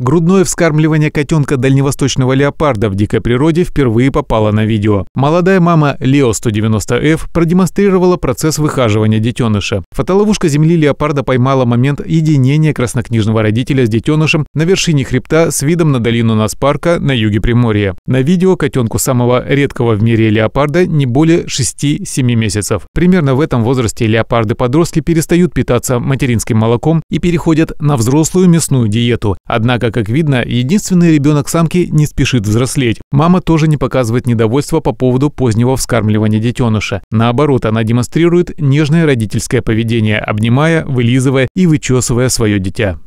Грудное вскармливание котенка дальневосточного леопарда в дикой природе впервые попало на видео. Молодая мама Лео 190F продемонстрировала процесс выхаживания детеныша. Фотоловушка земли леопарда поймала момент единения краснокнижного родителя с детенышем на вершине хребта с видом на долину Наспарка на юге Приморья. На видео котенку самого редкого в мире леопарда не более 6-7 месяцев. Примерно в этом возрасте леопарды-подростки перестают питаться материнским молоком и переходят на взрослую мясную диету. Однако Однако, как видно, единственный ребенок самки не спешит взрослеть. Мама тоже не показывает недовольства по поводу позднего вскармливания детеныша. Наоборот, она демонстрирует нежное родительское поведение, обнимая, вылизывая и вычесывая свое дитя.